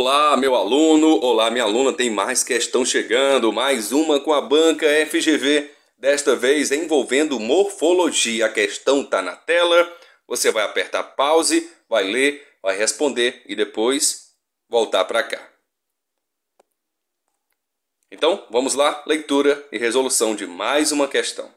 Olá, meu aluno, olá, minha aluna, tem mais questão chegando, mais uma com a banca FGV, desta vez envolvendo morfologia. A questão está na tela, você vai apertar pause, vai ler, vai responder e depois voltar para cá. Então, vamos lá, leitura e resolução de mais uma questão.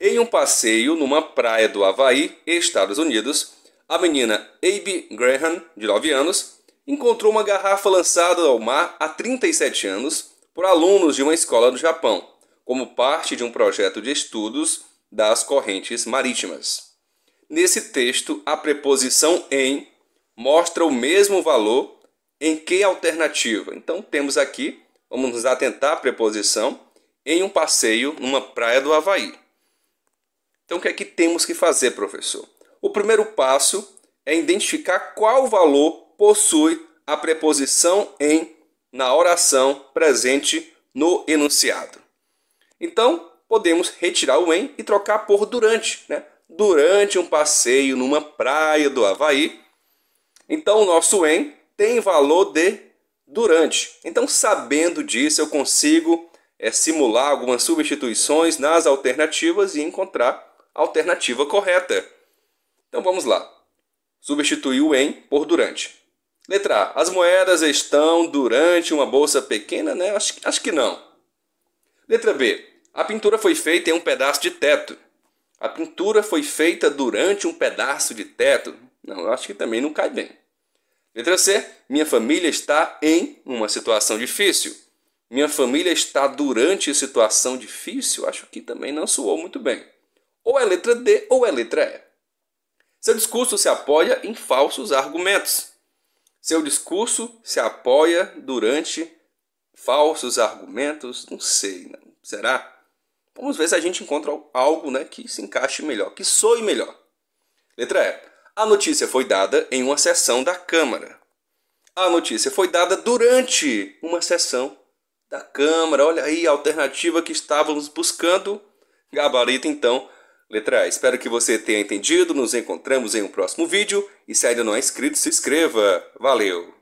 Em um passeio numa praia do Havaí, Estados Unidos, a menina Abe Graham, de 9 anos, encontrou uma garrafa lançada ao mar há 37 anos por alunos de uma escola no Japão, como parte de um projeto de estudos das correntes marítimas. Nesse texto, a preposição em mostra o mesmo valor em que alternativa. Então temos aqui, vamos nos atentar à preposição em um passeio numa praia do Havaí. Então o que é que temos que fazer, professor? O primeiro passo é identificar qual valor possui a preposição em na oração presente no enunciado. Então, podemos retirar o em e trocar por durante, né? Durante um passeio numa praia do Havaí. Então, o nosso em tem valor de durante. Então, sabendo disso, eu consigo é, simular algumas substituições nas alternativas e encontrar a alternativa correta. Então, vamos lá. Substituir o em por durante. Letra A. As moedas estão durante uma bolsa pequena, né? Acho, acho que não. Letra B. A pintura foi feita em um pedaço de teto. A pintura foi feita durante um pedaço de teto. Não, acho que também não cai bem. Letra C. Minha família está em uma situação difícil. Minha família está durante situação difícil. Acho que também não soou muito bem. Ou é letra D ou é letra E. Seu discurso se apoia em falsos argumentos. Seu discurso se apoia durante falsos argumentos, não sei, né? será? Vamos ver vezes a gente encontra algo né, que se encaixe melhor, que soe melhor. Letra E. A notícia foi dada em uma sessão da Câmara. A notícia foi dada durante uma sessão da Câmara. Olha aí a alternativa que estávamos buscando. Gabarito, então, Letra A. Espero que você tenha entendido. Nos encontramos em um próximo vídeo. E se ainda não é inscrito, se inscreva. Valeu!